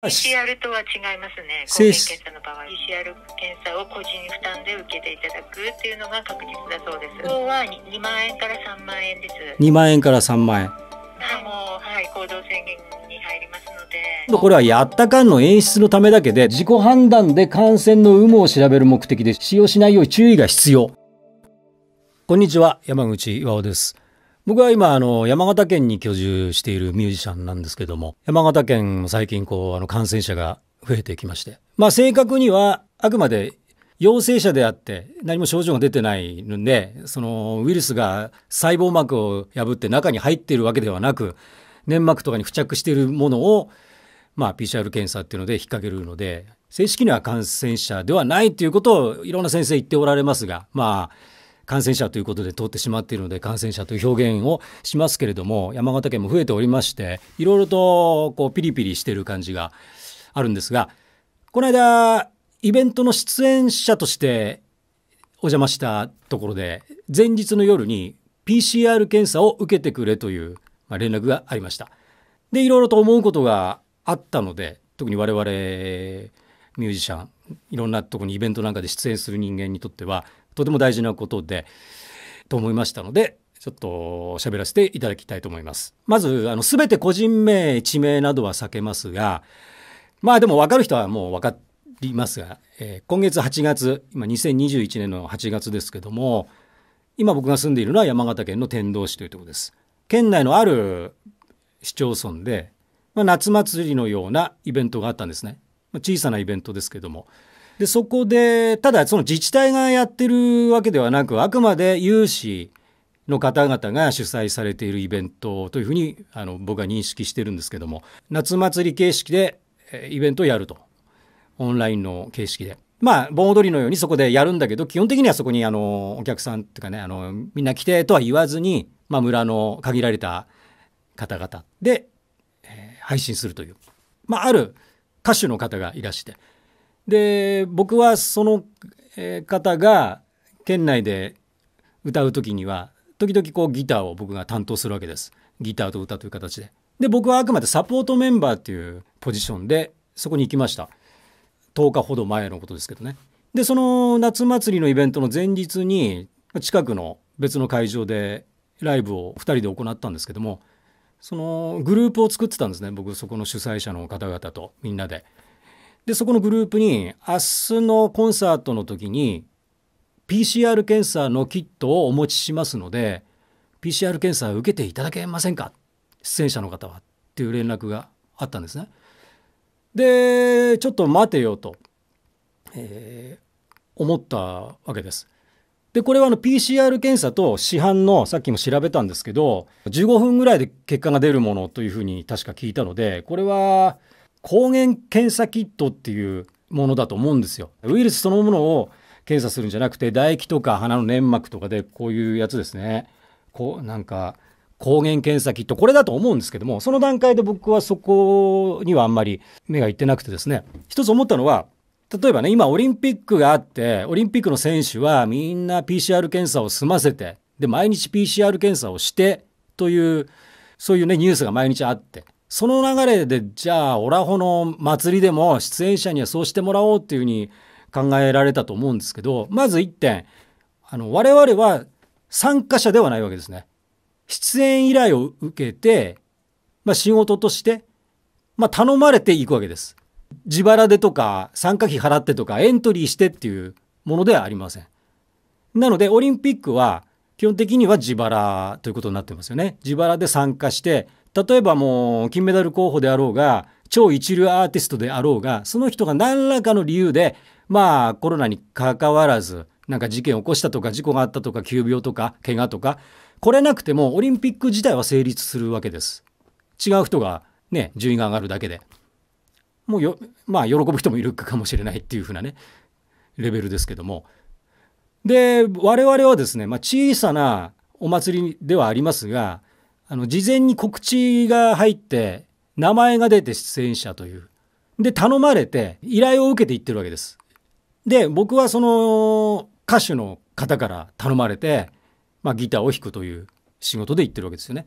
PCR とは違いますね。精原検査の場合、PCR 検査を個人負担で受けていただくっていうのが確実だそうです。今日は 2, 万円から3万円です。2万円から3万円。もう、はい、行動制限に入りますので。これはやった感の演出のためだけで、自己判断で感染の有無を調べる目的で使用しないよう注意が必要。こんにちは、山口岩尾です。僕は今、あの、山形県に居住しているミュージシャンなんですけども、山形県も最近こう、あの、感染者が増えてきまして。まあ、正確には、あくまで陽性者であって何も症状が出てないんでそのウイルスが細胞膜を破って中に入っているわけではなく粘膜とかに付着しているものを、まあ、PCR 検査っていうので引っ掛けるので正式には感染者ではないということをいろんな先生言っておられますがまあ感染者ということで通ってしまっているので感染者という表現をしますけれども山形県も増えておりましていろいろとこうピリピリしてる感じがあるんですがこの間イベントの出演者としてお邪魔したところで前日の夜に PCR 検査を受けてくれという、ま連絡がありましたでいろいろと思うことがあったので特に我々ミュージシャンいろんなとこにイベントなんかで出演する人間にとってはとても大事なことでと思いましたのでちょっと喋らせていただきたいと思います。まずあの全て個人名地名などは避けますがまあでも分かる人はもう分かりますが、えー、今月8月今2021年の8月ですけども今僕が住んでいるのは山形県の天童市というところです。県内のある市町村で、まあ、夏祭りのようなイベントがあったんですね。ま小さなイベントですけどもで、そこで、ただその自治体がやってるわけではなく、あくまで有志の方々が主催されているイベントというふうに、あの、僕は認識してるんですけども、夏祭り形式でイベントをやると。オンラインの形式で。まあ、盆踊りのようにそこでやるんだけど、基本的にはそこに、あの、お客さんっていうかね、あの、みんな来てとは言わずに、まあ、村の限られた方々で、えー、配信するという。まあ、ある歌手の方がいらして、で、僕はその方が県内で歌う時には、時々こうギターを僕が担当するわけです。ギターと歌という形で。で、僕はあくまでサポートメンバーっていうポジションで、そこに行きました。10日ほど前のことですけどね。で、その夏祭りのイベントの前日に、近くの別の会場でライブを2人で行ったんですけども、そのグループを作ってたんですね。僕、そこの主催者の方々とみんなで。で、そこのグループに、明日のコンサートの時に、PCR 検査のキットをお持ちしますので、PCR 検査を受けていただけませんか出演者の方は。っていう連絡があったんですね。で、ちょっと待てよと、えー、思ったわけです。で、これはあの PCR 検査と市販の、さっきも調べたんですけど、15分ぐらいで結果が出るものというふうに確か聞いたので、これは、抗原検査キットっていうものだと思うんですよ。ウイルスそのものを検査するんじゃなくて、唾液とか鼻の粘膜とかでこういうやつですね。こう、なんか、抗原検査キット、これだと思うんですけども、その段階で僕はそこにはあんまり目がいってなくてですね、一つ思ったのは、例えばね、今オリンピックがあって、オリンピックの選手はみんな PCR 検査を済ませて、で、毎日 PCR 検査をしてという、そういうね、ニュースが毎日あって、その流れでじゃあオラホの祭りでも出演者にはそうしてもらおうっていうふうに考えられたと思うんですけどまず一点あの我々は参加者ではないわけですね。出演依頼を受けて、まあ、仕事として、まあ、頼まれていくわけです。自腹でとか参加費払ってとかエントリーしてっていうものではありません。なのでオリンピックは基本的には自腹ということになってますよね。自腹で参加して例えばもう金メダル候補であろうが超一流アーティストであろうがその人が何らかの理由でまあコロナにかかわらずなんか事件を起こしたとか事故があったとか急病とか怪我とか来れなくてもオリンピック自体は成立するわけです。違う人がね順位が上がるだけでもうよまあ喜ぶ人もいるかもしれないっていう風なねレベルですけどもで我々はですね、まあ、小さなお祭りではありますがあの、事前に告知が入って、名前が出て出演者という。で、頼まれて、依頼を受けて行ってるわけです。で、僕はその、歌手の方から頼まれて、まあ、ギターを弾くという仕事で行ってるわけですよね。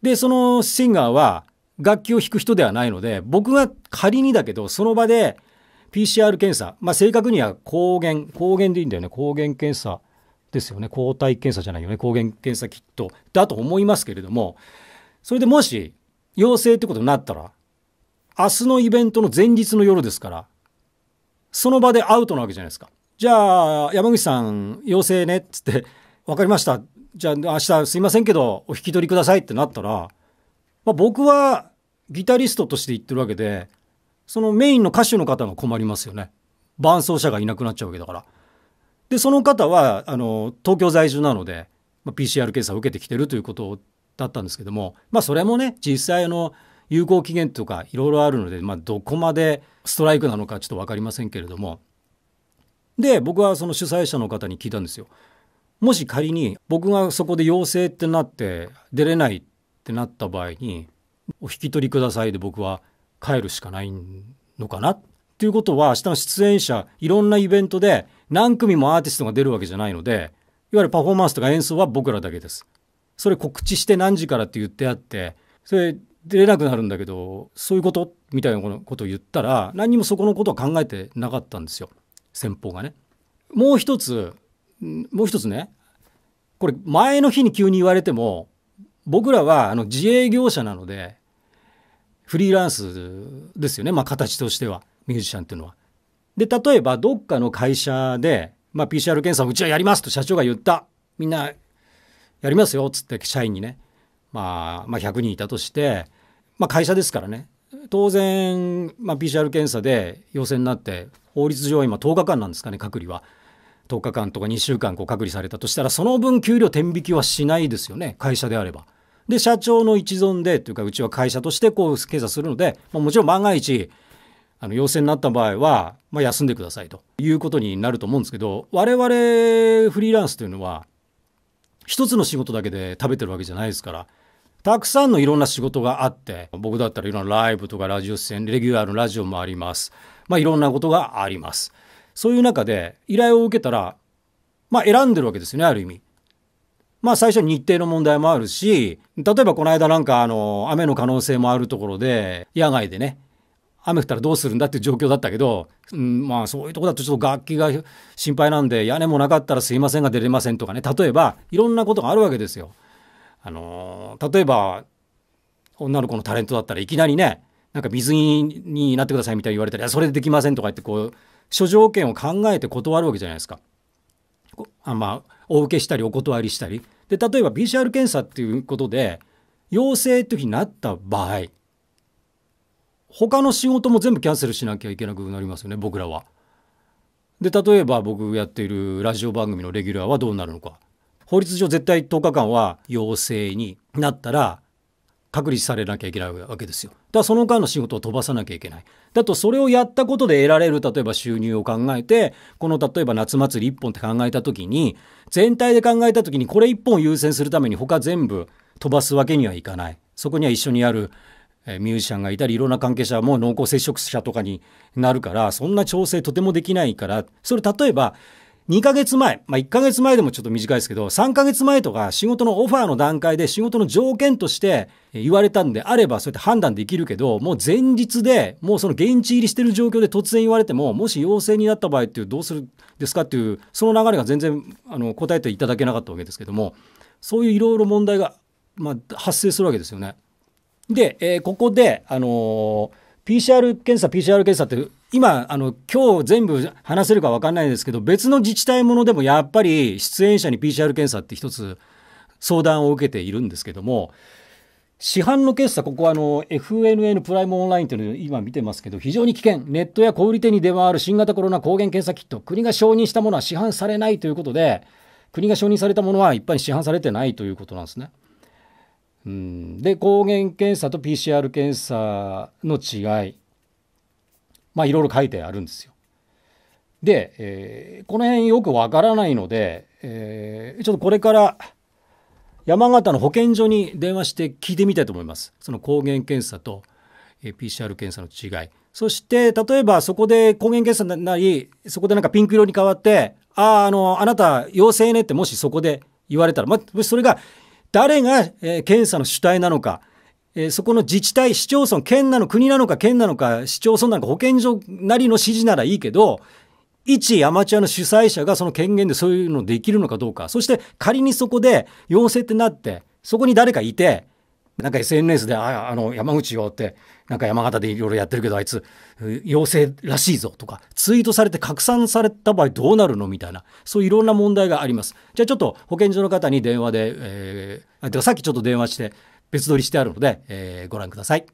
で、そのシンガーは、楽器を弾く人ではないので、僕が仮にだけど、その場で PCR 検査、まあ、正確には抗原、抗原でいいんだよね、抗原検査ですよね抗体検査じゃないよね抗原検査キットだと思いますけれどもそれでもし陽性ってことになったら明日のイベントの前日の夜ですからその場でアウトなわけじゃないですか。じゃあ山口さん陽性ねっつって分かりましたじゃあ明日すいませんけどお引き取りくださいってなったら、まあ、僕はギタリストとして言ってるわけでそのメインの歌手の方が困りますよね伴奏者がいなくなっちゃうわけだからでその方はあの東京在住なので、まあ、PCR 検査を受けてきてるということだったんですけども、まあ、それもね実際の有効期限とかいろいろあるので、まあ、どこまでストライクなのかちょっと分かりませんけれどもで僕はその主催者の方に聞いたんですよ。もし仮に僕がそこで陽性ってなって出れないってなった場合にお引き取りくださいで僕は帰るしかないのかなっていうことは明日の出演者いろんなイベントで何組もアーティストが出るわけじゃないので、いわゆるパフォーマンスとか演奏は僕らだけです。それ告知して何時からって言ってあって、それ出れなくなるんだけど、そういうことみたいなことを言ったら、何にもそこのことは考えてなかったんですよ。先方がね。もう一つ、もう一つね、これ前の日に急に言われても、僕らはあの自営業者なので、フリーランスですよね、まあ、形としては、ミュージシャンっていうのは。で、例えばどっかの会社で、まあ、PCR 検査をうちはやりますと社長が言った。みんなやりますよっつって社員にね、まあ、まあ、100人いたとして、まあ、会社ですからね、当然、まあ、PCR 検査で陽性になって、法律上今10日間なんですかね、隔離は。10日間とか2週間こう隔離されたとしたら、その分給料転引きはしないですよね、会社であれば。で、社長の一存でというか、うちは会社としてこう検査するので、まあ、もちろん万が一、あの陽性になった場合は、まあ、休んでくださいということになると思うんですけど我々フリーランスというのは一つの仕事だけで食べてるわけじゃないですからたくさんのいろんな仕事があって僕だったらいろんなライブとかラジオ出演レギュラーのラジオもあります、まあ、いろんなことがありますそういう中で依頼を受けたら、まあ、選んでるわけですよねある意味。まあ最初に日程の問題もあるし、例えばこの間なんかあの、雨の可能性もあるところで、野外でね、雨降ったらどうするんだっていう状況だったけど、うん、まあそういうとこだとちょっと楽器が心配なんで屋根もなかったらすいませんが出れませんとかね例えばいろんなことがあるわけですよ。あの例えば女の子のタレントだったらいきなりねなんか水着になってくださいみたいに言われたら「それでできません」とか言ってこう諸条件を考えて断るわけじゃないですか。あまあお受けしたりお断りしたり。で例えば PCR 検査っていうことで陽性という時になった場合他の仕事も全部キャンセルしなきゃいけなくなりますよね僕らは。で例えば僕がやっているラジオ番組のレギュラーはどうなるのか法律上絶対10日間は陽性になったら隔離されなきゃいけないわけですよ。だからその間の仕事を飛ばさなきゃいけない。だとそれをやったことで得られる例えば収入を考えて、この例えば夏祭り1本って考えた時に、全体で考えた時にこれ1本優先するために他全部飛ばすわけにはいかない。そこには一緒にあるえミュージシャンがいたりいろんな関係者も濃厚接触者とかになるからそんな調整とてもできないからそれ例えば2ヶ月前、まあ、1ヶ月前でもちょっと短いですけど、3ヶ月前とか仕事のオファーの段階で仕事の条件として言われたんであれば、そうやって判断できるけど、もう前日で、もうその現地入りしてる状況で突然言われても、もし陽性になった場合っていう、どうするんですかっていう、その流れが全然あの答えていただけなかったわけですけども、そういういろいろ問題が、まあ、発生するわけですよね。で、えー、ここで、あのー、PCR 検査、PCR 検査って、今、あの、今日全部話せるか分かんないですけど、別の自治体ものでもやっぱり出演者に PCR 検査って一つ相談を受けているんですけども、市販の検査、ここはあの FNN プライムオンラインというのを今見てますけど、非常に危険、ネットや小売店に出回る新型コロナ抗原検査キット、国が承認したものは市販されないということで、国が承認されたものは一般に市販されてないということなんですね。で抗原検査と PCR 検査の違いまあいろいろ書いてあるんですよ。で、えー、この辺よくわからないので、えー、ちょっとこれから山形の保健所に電話して聞いてみたいと思います。その抗原検査と、え PCR 検査の違い。そして、例えばそこで抗原検査なり、そこでなんかピンク色に変わって、ああ、あの、あなた陽性ねってもしそこで言われたら、まあ、それが誰が、え検査の主体なのか、えそこの自治体、市町村、県なの、国なのか、県なのか、市町村なのか、保健所なりの指示ならいいけど、一アマチュアの主催者がその権限でそういうのできるのかどうか、そして仮にそこで陽性ってなって、そこに誰かいて、なんか SNS で、ああの、山口よって、なんか山形でいろいろやってるけど、あいつ、陽性らしいぞとか、ツイートされて拡散された場合どうなるのみたいな、そういろんな問題があります。じゃあちょっと保健所の方に電話で、えー、さっきちょっと電話して、別撮りしてあるので、えー、ご覧ください。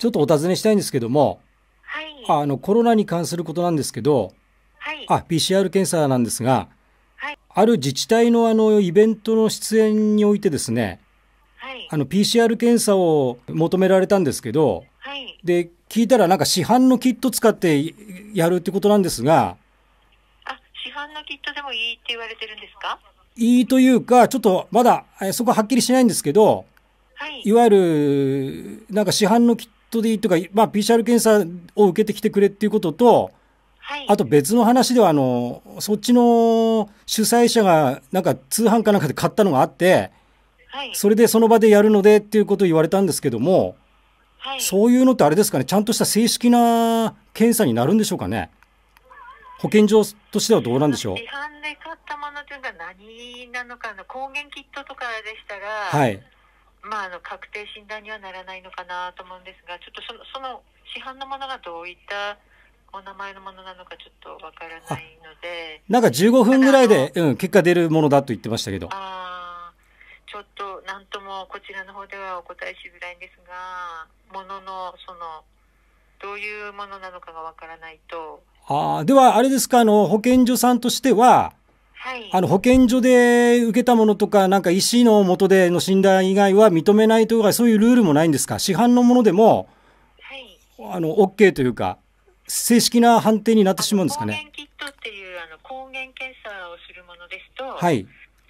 ちょっとお尋ねしたいんですけども、はい、あのコロナに関することなんですけど、はい、あ PCR 検査なんですが、はい、ある自治体のあのイベントの出演においてですね、はい、あの PCR 検査を求められたんですけど、はい、で聞いたらなんか市販のキット使ってやるってことなんですが、あ市販のキットでもいいって言われてるんですかいいというか、ちょっとまだそこはっきりしないんですけど、はい、いわゆるなんか市販のキットトでいいとか、まあ、PCR 検査を受けてきてくれっていうことと、はい、あと別の話ではあの、そっちの主催者がなんか通販かなんかで買ったのがあって、はい、それでその場でやるのでっていうことを言われたんですけども、はい、そういうのってあれですかね、ちゃんとした正式な検査になるんでしょうかね。保健所としてはどうなんでしょう。違反で買ったものというのは何なのかの抗原キットとかでしたら、はい、まあ、あの確定診断にはならないのかなと思うんですがちょっとそのその市販のものがどういったお名前のものなのかちょっとわからないのでなんか15分ぐらいで、うん、結果出るものだと言ってましたけどあちょっとなんともこちらの方ではお答えしづらいんですがもののそのどういうものなのかがわからないとあではあれですかあの保健所さんとしてははい、あの保健所で受けたものとか、なんか医師のもとでの診断以外は認めないというか、そういうルールもないんですか、市販のものでも、はい、あの OK というか、正式な判定になってしまうんですかね。キットっていうあの抗原検査をするものですと、はい、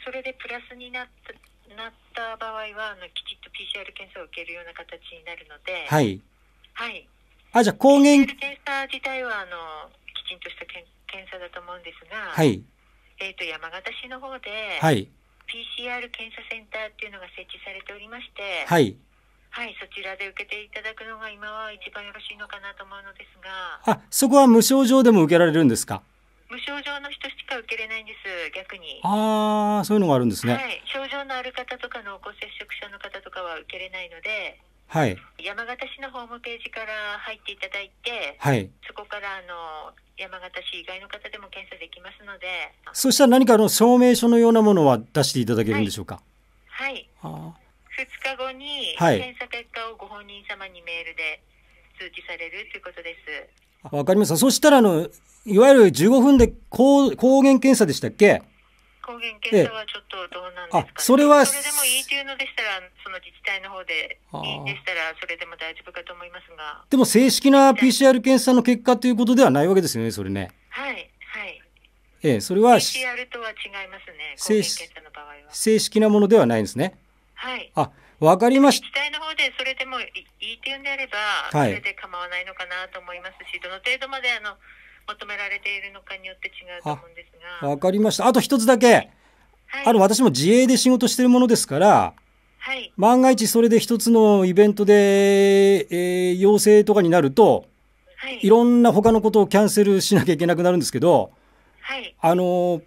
それでプラスになったなった場合はあの、きちっと PCR 検査を受けるような形になるので、はい。はい、あじゃあ抗原検査自体はあのきちんとした検査だと思うんですが、はい。えー、と山形市の方で、はい、PCR 検査センターっていうのが設置されておりまして、はい、はい、そちらで受けていただくのが今は一番よろしいのかなと思うのですが。あ、そこは無症状でも受けられるんですか無症状の人しか受けれないんです、逆に。ああ、そういうのがあるんですね、はい。症状のある方とか濃厚接触者の方とかは受けれないので、はい。山形市のホームページから入っていただいて、はい。そこから、あの、山形市以外の方でも検査できますのでそしたら何かの証明書のようなものは出していただけるんでしょうかはい、はあ、2日後に検査結果をご本人様にメールで通知されるということですわかりましたそしたらあのいわゆる15分で抗抗原検査でしたっけ抗原検査はちょっとどうなんですか、ねええ、それはそれでもいいというのでしたら、その自治体の方でいいでしたら、それでも大丈夫かと思いますが。でも正式な PCR 検査の結果ということではないわけですよね、それね。はい、はい。ええ、それは。PCR とは違いますね、抗原検査の場合は。正式なものではないんですね。はい。あわかりました。自治体の方でそれでもいいというんであれば、はい、それで構わないのかなと思いますし、どの程度まであの求められているのかによって違うと思うんですが。わかりました。あと一つだけ。はい、ある私も自営で仕事してるものですから、はい、万が一それで一つのイベントで、えー、陽性とかになると、はい、いろんな他のことをキャンセルしなきゃいけなくなるんですけど、はい、あの、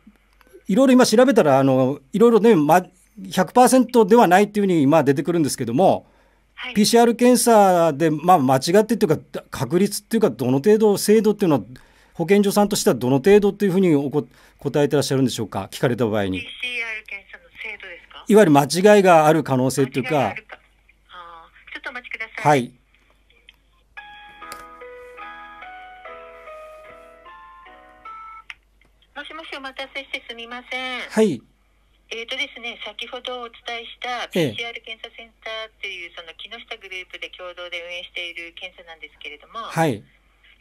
いろいろ今調べたら、あの、いろいろね、ま、100%ではないっていうふうに、まあ、出てくるんですけども、はい、PCR 検査で、まあ、間違ってというか、確率っていうか、どの程度、精度っていうのは、保健所さんとしてはどの程度というふうにおこ答えてらっしゃるんでしょうか、聞かれた場合に。PCR 検査の精度ですかいわゆる間違いがある可能性というか。はいもしもしお待たせしてすみません。はい。えっとですね、先ほどお伝えした PCR 検査センターっていうその木下グループで共同で運営している検査なんですけれども、はい、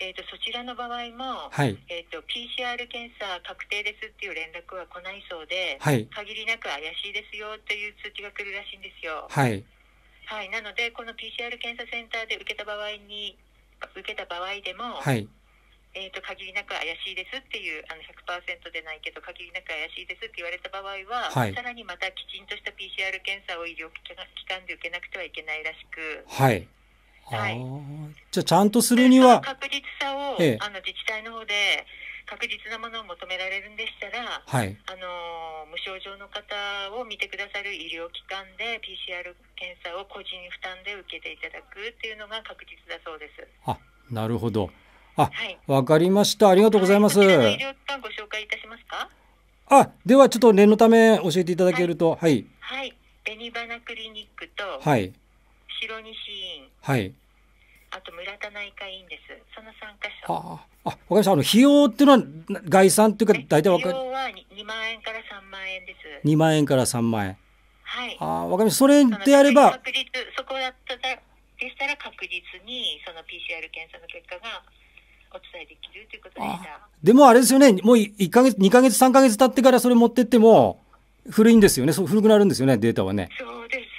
えーと、そちらの場合も、はい、えーと、PCR 検査確定ですっていう連絡は来ないそうで、はい、限りなく怪しいですよという通知が来るらしいんですよ。はい、はい、なので、この PCR 検査センターで受けた場合に受けた場合でも、はい、えーと、限りなく怪しいですっていうあの100%でないけど限りなく怪しいですって言われた場合は、さらにまたきちんとした PCR 検査を医療機関で受けなくてはいけないらしく。はい、じゃあちゃんとするには確実さを、ええ、あの自治体の方で確実なものを求められるんでしたら、はい、あの無症状の方を見てくださる医療機関で PCR 検査を個人負担で受けていただくっていうのが確実だそうです。あなるほど。あ、わ、はい、かりました。ありがとうございます。はい、医療機関ご紹介いたしますか。あ、ではちょっと念のため教えていただけると、はい。はい。紅花クリニックと、はい。白西院、はい、あと村田内科院です、その3箇所。ああ、わかりました、あの費用っていうのは、概算っていうか、大体わかる。費用は 2, 万円から3万円です。2万円から3万円。はい。ああ、わかりました、それであれば。確率、そこだったら、でしたら確実に、その PCR 検査の結果が。お伝えできるということでしたでもあれですよね、もう1か月、2か月、3か月経ってからそれ持ってっても、古いんですよね、そう古くなるんですよね、データはね。そうです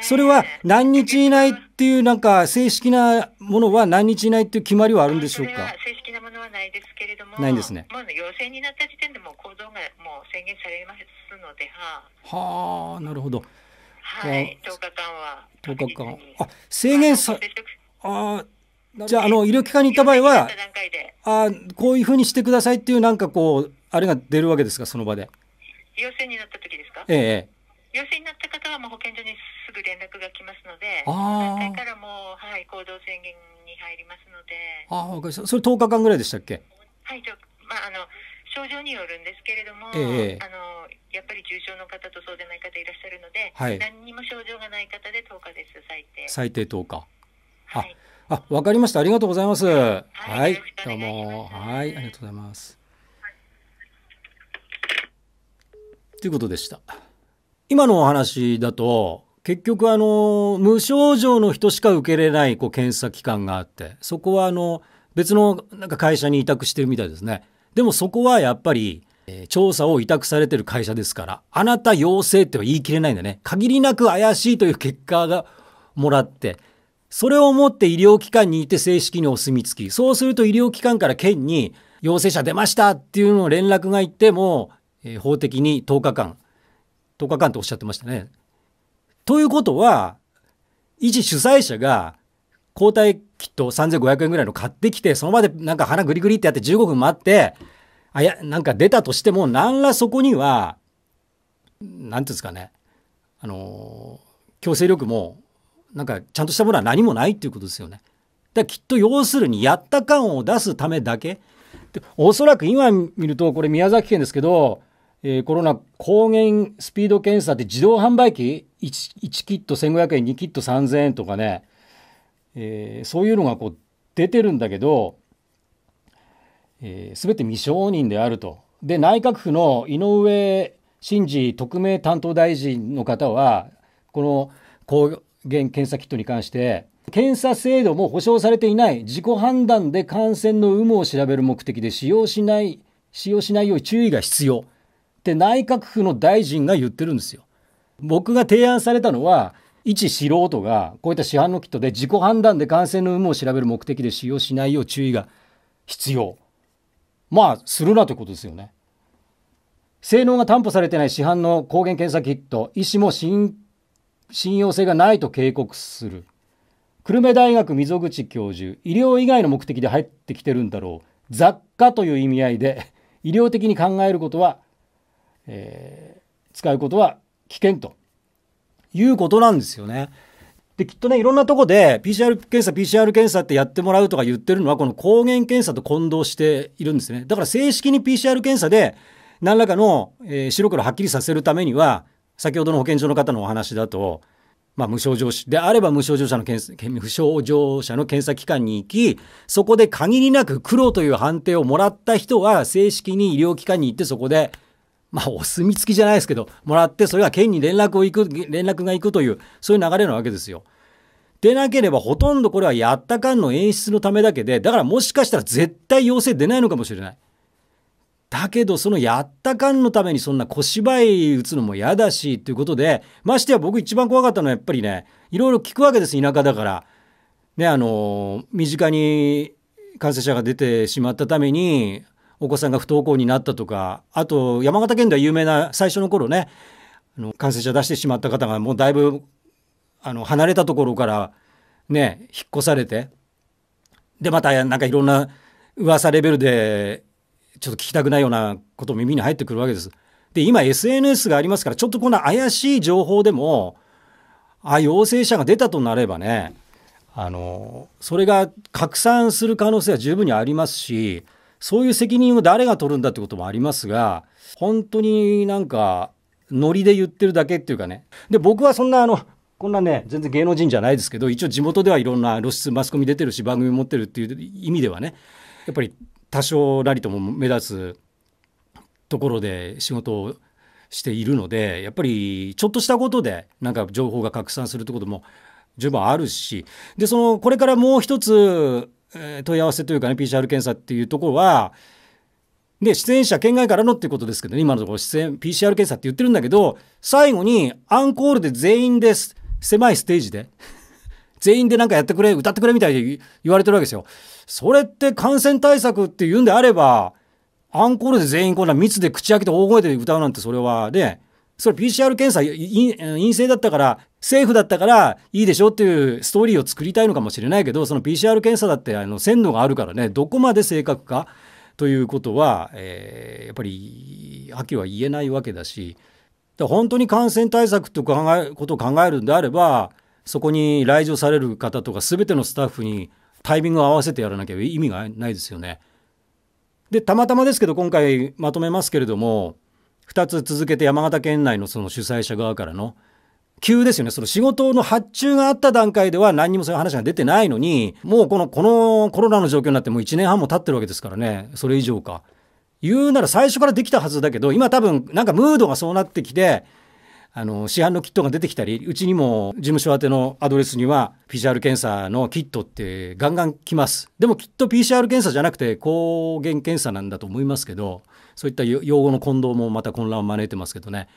それは何日以内っていうなんか正式なものは何日以内っていう決まりはあるんでしょうか。正式なものはないですけれども、ないんですね。まう陽性になった時点でもう行動がもう制限されますのでは。はあ、なるほど。はい、10日間は。10日間。あ、制限さ、ああ、じゃああの医療機関に行った場合は、あこういうふうにしてくださいっていうなんかこうあれが出るわけですかその場で。陽性になった時ですか。ええ。陽性になった方はもう保健所にぐ連絡が来ますので、あ団体からもはい行動宣言に入りますので、あわかりました。それ10日間ぐらいでしたっけ？はい、とまああの症状によるんですけれども、ええあのやっぱり重症の方とそうでない方いらっしゃるので、はい何にも症状がない方で10日です最低。最低10日。はい。あ、わかりました。ありがとうございます。はいどうも、はい、ありがとうございます。ということでした。今のお話だと、結局あの無症状の人しか受けれないこう検査機関があってそこはあの別のなんか会社に委託してるみたいですねでもそこはやっぱり、えー、調査を委託されてる会社ですからあなた陽性っては言い切れないんでね限りなく怪しいという結果がもらってそれをもって医療機関にいて正式にお墨付きそうすると医療機関から県に陽性者出ましたっていうのを連絡がいっても、えー、法的に10日間10日間とおっしゃってましたねということは、一主催者が交代きっと3500円ぐらいの買ってきて、その場でなんか鼻グリグリってやって15分待って、あ、いや、なんか出たとしても、何らそこには、なんていうんですかね、あのー、強制力も、なんかちゃんとしたものは何もないっていうことですよね。だきっと要するに、やった感を出すためだけ。おそらく今見ると、これ宮崎県ですけど、えー、コロナ抗原スピード検査って自動販売機 1, 1キット1500円2キット3000円とかね、えー、そういうのがこう出てるんだけど、えー、全て未承認であると。で内閣府の井上真司特命担当大臣の方はこの抗原検査キットに関して検査制度も保障されていない自己判断で感染の有無を調べる目的で使用しない使用しないよう注意が必要って内閣府の大臣が言ってるんですよ。僕が提案されたのは、一素人がこういった市販のキットで自己判断で感染の有無を調べる目的で使用しないよう注意が必要。まあ、するなということですよね。性能が担保されてない市販の抗原検査キット、医師も信用性がないと警告する。久留米大学溝口教授、医療以外の目的で入ってきてるんだろう。雑貨という意味合いで、医療的に考えることはえー、使うことは危険ということなんですよね。で、きっとね、いろんなとこで PCR 検査、PCR 検査ってやってもらうとか言ってるのは、この抗原検査と混同しているんですね。だから正式に PCR 検査で、何らかの、えー、白黒はっきりさせるためには、先ほどの保健所の方のお話だと、まあ、無症状であれば無症状者の検査、無症状者の検査機関に行き、そこで限りなく黒という判定をもらった人は、正式に医療機関に行ってそこで、まあ、お墨付きじゃないですけど、もらって、それが県に連絡を行く、連絡が行くという、そういう流れなわけですよ。でなければ、ほとんどこれはやった感の演出のためだけで、だからもしかしたら絶対要請出ないのかもしれない。だけど、そのやった感のためにそんな小芝居打つのも嫌だし、ということで、ましてや僕一番怖かったのはやっぱりね、いろいろ聞くわけです、田舎だから。ね、あの、身近に感染者が出てしまったために、お子さんが不登校になったとか、あと山形県では有名な最初の頃ね、あの感染者出してしまった方がもうだいぶあの離れたところからね、引っ越されて、で、またなんかいろんな噂レベルでちょっと聞きたくないようなことも耳に入ってくるわけです。で、今 SNS がありますから、ちょっとこんな怪しい情報でも、あ、陽性者が出たとなればね、あの、それが拡散する可能性は十分にありますし、そういう責任を誰が取るんだってこともありますが、本当になんか、ノリで言ってるだけっていうかね。で、僕はそんなあの、こんなね、全然芸能人じゃないですけど、一応地元ではいろんな露出、マスコミ出てるし、番組持ってるっていう意味ではね、やっぱり多少なりとも目立つところで仕事をしているので、やっぱりちょっとしたことで、なんか情報が拡散するってことも十分あるし、で、その、これからもう一つ、え問い合わせというかね PCR 検査っていうところはで出演者県外からのっていうことですけど、ね、今のところ出演 PCR 検査って言ってるんだけど最後にアンコールで全員です狭いステージで 全員で何かやってくれ歌ってくれみたいに言われてるわけですよ。それって感染対策っていうんであればアンコールで全員こんな密で口開けて大声で歌うなんてそれはねそれ PCR 検査陰性だったから、政府だったからいいでしょっていうストーリーを作りたいのかもしれないけど、その PCR 検査だってあの鮮度があるからね、どこまで正確かということは、えー、やっぱり、秋は言えないわけだし、だ本当に感染対策と考えことを考えるんであれば、そこに来場される方とか、すべてのスタッフにタイミングを合わせてやらなきゃ意味がないですよね。で、たまたまですけど、今回まとめますけれども、2つ続けて山形県内のその主催者側からの急ですよね。その仕事の発注があった段階では何にもそういう話が出てないのに、もうこの、このコロナの状況になってもう1年半も経ってるわけですからね。それ以上か。言うなら最初からできたはずだけど、今多分なんかムードがそうなってきて、あの市販のキットが出てきたりうちにも事務所宛てのアドレスには PCR 検査のキットってガンガン来ますでもきっと PCR 検査じゃなくて抗原検査なんだと思いますけどそういった用語の混同もまた混乱を招いてますけどね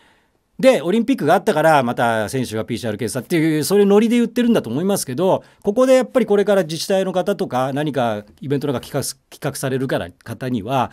でオリンピックがあったからまた選手が PCR 検査っていうそういうノリで言ってるんだと思いますけどここでやっぱりこれから自治体の方とか何かイベントなんか企画されるから方には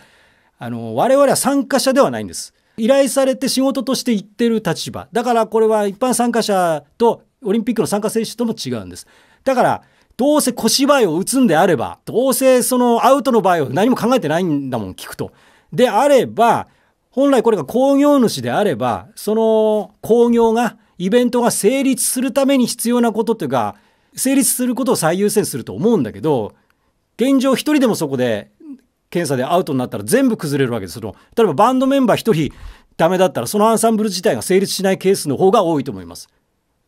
あの我々は参加者ではないんです。依頼されて仕事として行ってる立場。だからこれは一般参加者とオリンピックの参加選手とも違うんです。だから、どうせ小芝居を打つんであれば、どうせそのアウトの場合は何も考えてないんだもん、聞くと。であれば、本来これが工業主であれば、その工業が、イベントが成立するために必要なことというか、成立することを最優先すると思うんだけど、現状一人でもそこで検査でアウトになったら全部崩れるわけです。その例えばバンドメンバー1人ダメだったらそのアンサンブル自体が成立しないケースの方が多いと思います。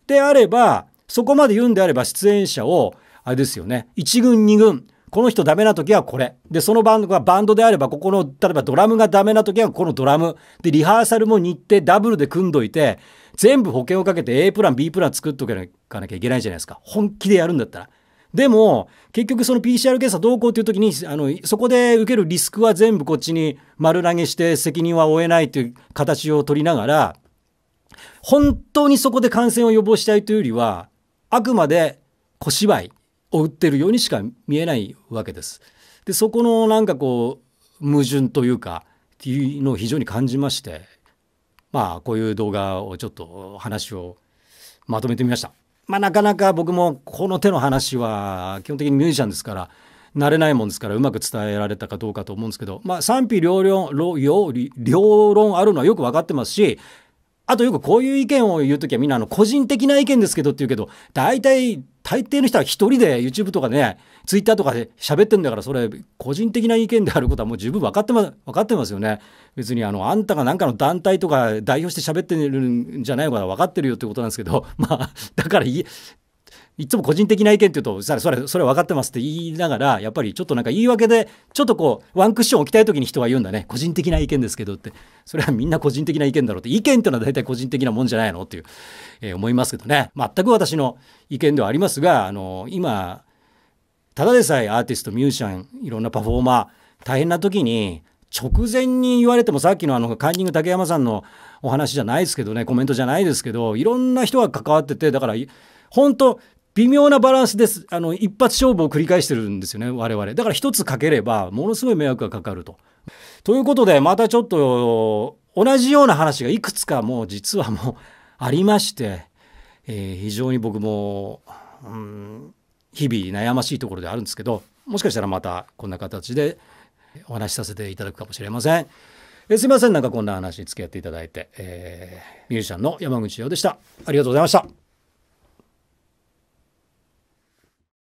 であればそこまで言うんであれば出演者をあれですよね1軍2軍この人ダメな時はこれ。で、そのバンドがバンドであれば、ここの、例えばドラムがダメな時はこのドラム。で、リハーサルも日程ダブルで組んどいて、全部保険をかけて A プラン、B プラン作っとかなきゃいけないじゃないですか。本気でやるんだったら。でも、結局その PCR 検査どうこうっていう時に、あの、そこで受けるリスクは全部こっちに丸投げして責任は負えないという形を取りながら、本当にそこで感染を予防したいというよりは、あくまで小芝居を打ってるようにしか見えないわけです。で、そこのなんかこう、矛盾というか、っていうのを非常に感じまして、まあ、こういう動画をちょっと話をまとめてみました。まあ、なかなか僕もこの手の話は基本的にミュージシャンですから慣れないもんですからうまく伝えられたかどうかと思うんですけど、まあ、賛否両論両両論あるのはよく分かってますしあとよくこういう意見を言うときはみんなあの個人的な意見ですけどって言うけど、大体、大抵の人は一人で YouTube とかね、Twitter とかで喋ってんだから、それ個人的な意見であることはもう十分分かってます、分かってますよね。別にあの、あんたが何かの団体とか代表して喋ってるんじゃないのか分かってるよってことなんですけど、まあ、だからい、いつも個人的な意見っていうと、それ、それ、それ分かってますって言いながら、やっぱりちょっとなんか言い訳で、ちょっとこう、ワンクッション置きたい時に人は言うんだね。個人的な意見ですけどって。それはみんな個人的な意見だろうって。意見っていうのは大体個人的なもんじゃないのっていう、えー、思いますけどね。全く私の意見ではありますが、あの今、ただでさえアーティスト、ミュージシャン、いろんなパフォーマー、大変な時に、直前に言われてもさっきのあのカンニング竹山さんのお話じゃないですけどねコメントじゃないですけどいろんな人が関わっててだから本当微妙なバランスです。あの、一発勝負を繰り返してるんですよね、我々。だから一つかければ、ものすごい迷惑がかかると。ということで、またちょっと、同じような話がいくつかもう実はもうありまして、えー、非常に僕も、うん、日々悩ましいところであるんですけど、もしかしたらまたこんな形でお話しさせていただくかもしれません。えー、すいません、なんかこんな話に付き合っていただいて、えー、ミュージシャンの山口洋でした。ありがとうございました。